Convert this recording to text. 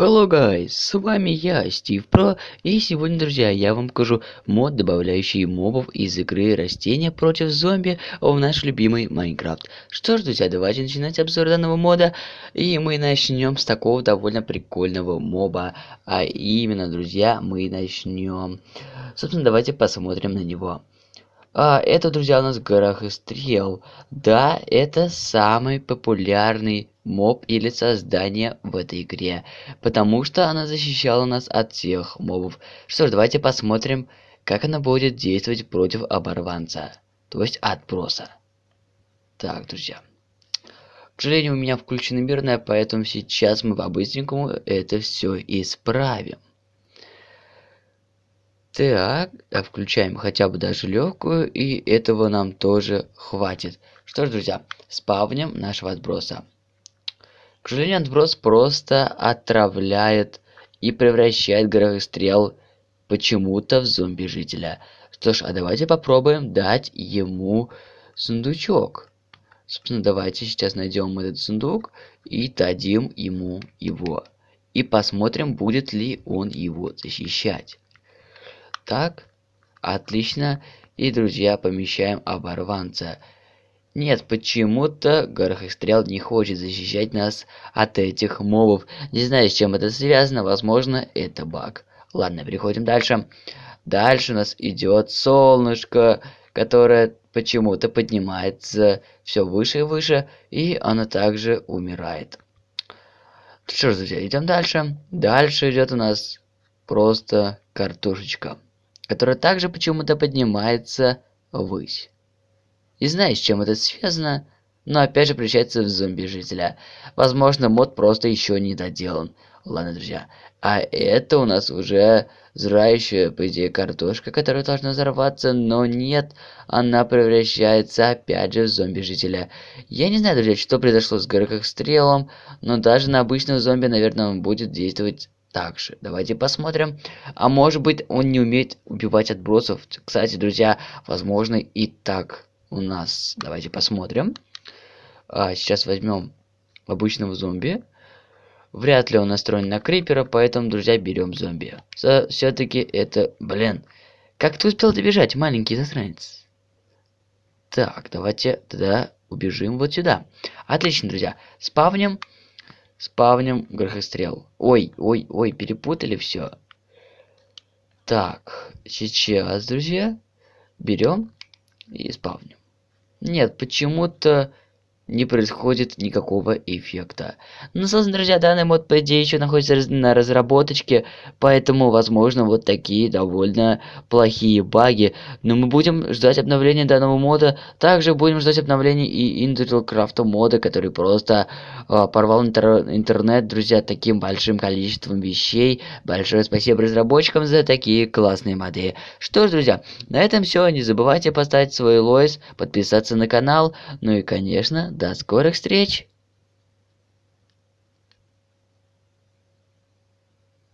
Hello guys, с вами я, Стив Про, и сегодня, друзья, я вам покажу мод, добавляющий мобов из игры Растения против зомби в наш любимый Майнкрафт. Что ж, друзья, давайте начинать обзор данного мода, и мы начнем с такого довольно прикольного моба, а именно, друзья, мы начнем. Собственно, давайте посмотрим на него. А, это, друзья, у нас Горах и Стрел. Да, это самый популярный моб или создание в этой игре, потому что она защищала нас от всех мобов. Что ж, давайте посмотрим, как она будет действовать против оборванца, то есть отброса. Так, друзья. К сожалению, у меня включена мирная, поэтому сейчас мы по-быстренькому это все исправим. Так, а включаем хотя бы даже легкую, и этого нам тоже хватит. Что ж, друзья, спавним нашего отброса. К сожалению, отброс просто отравляет и превращает Горохострел почему-то в зомби-жителя. Что ж, а давайте попробуем дать ему сундучок. Собственно, давайте сейчас найдем этот сундук и дадим ему его. И посмотрим, будет ли он его защищать. Так, отлично. И, друзья, помещаем оборванца. Нет, почему-то Горохострел не хочет защищать нас от этих мобов. Не знаю, с чем это связано, возможно, это баг. Ладно, переходим дальше. Дальше у нас идет солнышко, которое почему-то поднимается все выше и выше, и оно также умирает. Ну что же, друзья, идем дальше. Дальше идет у нас просто картошечка, которая также почему-то поднимается ввысь. Не знаю, с чем это связано, но опять же превращается в зомби-жителя. Возможно, мод просто еще не доделан. Ладно, друзья. А это у нас уже взрающая, по идее, картошка, которая должна взорваться, но нет, она превращается опять же в зомби-жителя. Я не знаю, друзья, что произошло с Греках Стрелом, но даже на обычного зомби, наверное, он будет действовать так же. Давайте посмотрим. А может быть, он не умеет убивать отбросов. Кстати, друзья, возможно и так у нас, давайте посмотрим. А, сейчас возьмем обычного зомби. Вряд ли он настроен на крипера, поэтому, друзья, берем зомби. Все-таки это, блин. Как ты успел добежать, маленький засранец? Так, давайте тогда убежим вот сюда. Отлично, друзья. Спавним. Спавним грохострел. Ой, ой, ой, перепутали все. Так, сейчас, друзья, берем и исправлю. Нет, почему-то не происходит никакого эффекта. Но, собственно, друзья, данный мод, по идее, еще находится на разработочке, поэтому, возможно, вот такие довольно плохие баги. Но мы будем ждать обновления данного мода, также будем ждать обновления и Industrial Craft мода, который просто э, порвал интер интернет, друзья, таким большим количеством вещей. Большое спасибо разработчикам за такие классные моды. Что ж, друзья, на этом все. Не забывайте поставить свой лойс, подписаться на канал, ну и, конечно, до скорых встреч